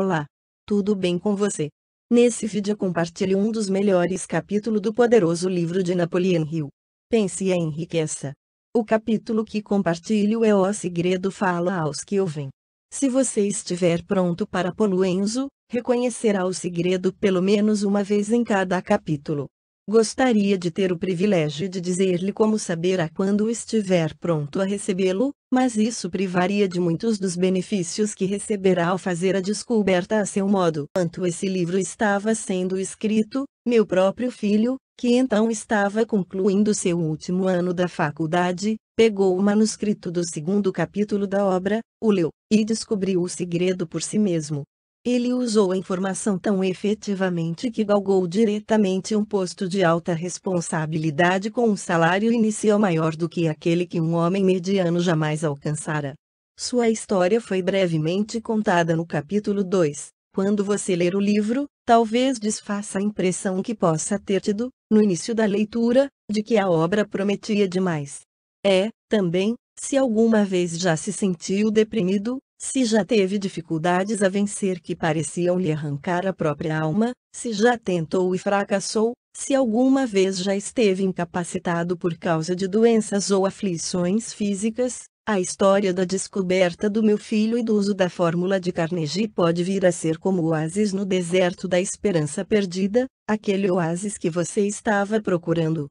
Olá, tudo bem com você? Nesse vídeo compartilho um dos melhores capítulos do poderoso livro de Napoleon Hill. Pense e enriqueça. O capítulo que compartilho é O Segredo Fala aos que ouvem. Se você estiver pronto para poluenzo, reconhecerá o segredo pelo menos uma vez em cada capítulo. Gostaria de ter o privilégio de dizer-lhe como saberá quando estiver pronto a recebê-lo, mas isso privaria de muitos dos benefícios que receberá ao fazer a descoberta a seu modo. Quanto esse livro estava sendo escrito, meu próprio filho, que então estava concluindo seu último ano da faculdade, pegou o manuscrito do segundo capítulo da obra, o leu, e descobriu o segredo por si mesmo. Ele usou a informação tão efetivamente que galgou diretamente um posto de alta responsabilidade com um salário inicial maior do que aquele que um homem mediano jamais alcançara. Sua história foi brevemente contada no capítulo 2. Quando você ler o livro, talvez desfaça a impressão que possa ter tido, no início da leitura, de que a obra prometia demais. É, também, se alguma vez já se sentiu deprimido, se já teve dificuldades a vencer que pareciam lhe arrancar a própria alma, se já tentou e fracassou, se alguma vez já esteve incapacitado por causa de doenças ou aflições físicas, a história da descoberta do meu filho e do uso da fórmula de Carnegie pode vir a ser como o oásis no deserto da esperança perdida, aquele oásis que você estava procurando.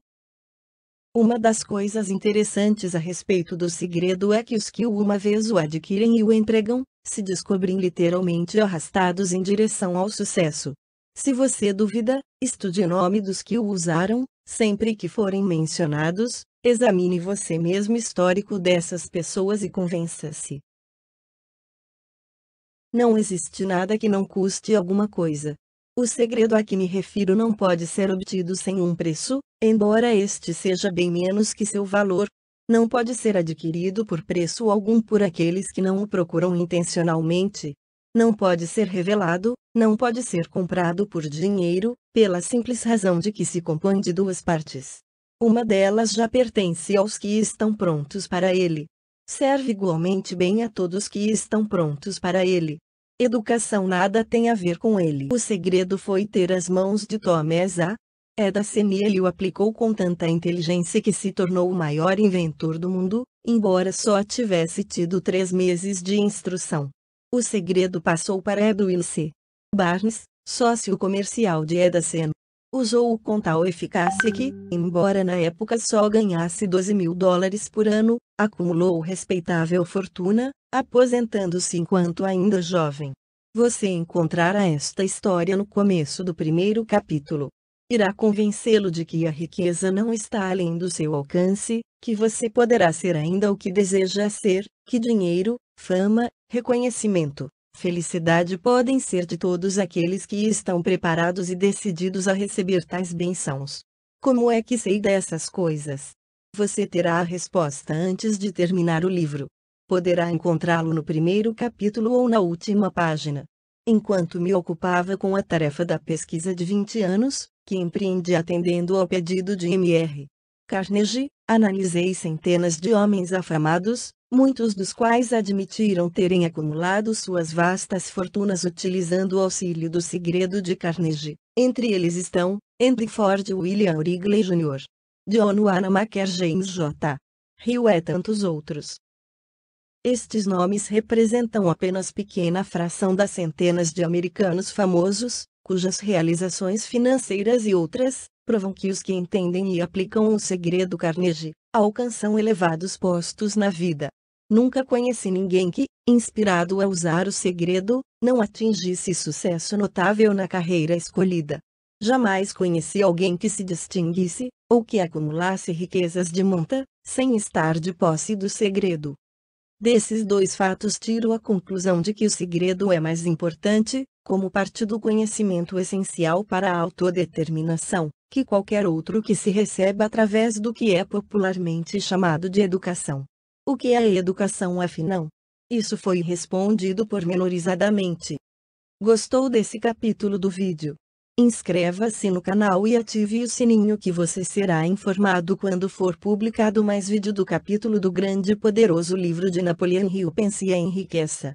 Uma das coisas interessantes a respeito do segredo é que os que uma vez o adquirem e o empregam, se descobrem literalmente arrastados em direção ao sucesso. Se você duvida, estude o nome dos que o usaram, sempre que forem mencionados, examine você mesmo o histórico dessas pessoas e convença-se. Não existe nada que não custe alguma coisa. O segredo a que me refiro não pode ser obtido sem um preço, embora este seja bem menos que seu valor. Não pode ser adquirido por preço algum por aqueles que não o procuram intencionalmente. Não pode ser revelado, não pode ser comprado por dinheiro, pela simples razão de que se compõe de duas partes. Uma delas já pertence aos que estão prontos para ele. Serve igualmente bem a todos que estão prontos para ele. Educação nada tem a ver com ele. O segredo foi ter as mãos de Tomés A. e ele o aplicou com tanta inteligência que se tornou o maior inventor do mundo, embora só tivesse tido três meses de instrução. O segredo passou para Edwin C. Barnes, sócio comercial de Edacen, usou-o com tal eficácia que, embora na época só ganhasse 12 mil dólares por ano, acumulou respeitável fortuna, aposentando-se enquanto ainda jovem. Você encontrará esta história no começo do primeiro capítulo. Irá convencê-lo de que a riqueza não está além do seu alcance, que você poderá ser ainda o que deseja ser, que dinheiro, fama, reconhecimento, felicidade podem ser de todos aqueles que estão preparados e decididos a receber tais bênçãos. Como é que sei dessas coisas? Você terá a resposta antes de terminar o livro. Poderá encontrá-lo no primeiro capítulo ou na última página. Enquanto me ocupava com a tarefa da pesquisa de 20 anos, que empreendi atendendo ao pedido de M.R. Carnegie, Analisei centenas de homens afamados, muitos dos quais admitiram terem acumulado suas vastas fortunas utilizando o auxílio do segredo de Carnegie. Entre eles estão, Henry Ford e William Wrigley Jr. John Wanamaker James J. Rio e tantos outros. Estes nomes representam apenas pequena fração das centenas de americanos famosos, cujas realizações financeiras e outras, provam que os que entendem e aplicam o segredo Carnegie, alcançam elevados postos na vida. Nunca conheci ninguém que, inspirado a usar o segredo, não atingisse sucesso notável na carreira escolhida. Jamais conheci alguém que se distinguisse, ou que acumulasse riquezas de monta, sem estar de posse do segredo. Desses dois fatos tiro a conclusão de que o segredo é mais importante, como parte do conhecimento essencial para a autodeterminação, que qualquer outro que se receba através do que é popularmente chamado de educação. O que é a educação afinal? Isso foi respondido pormenorizadamente. Gostou desse capítulo do vídeo? Inscreva-se no canal e ative o sininho que você será informado quando for publicado mais vídeo do capítulo do grande e poderoso livro de Napoleão Hill Pense e Enriqueça.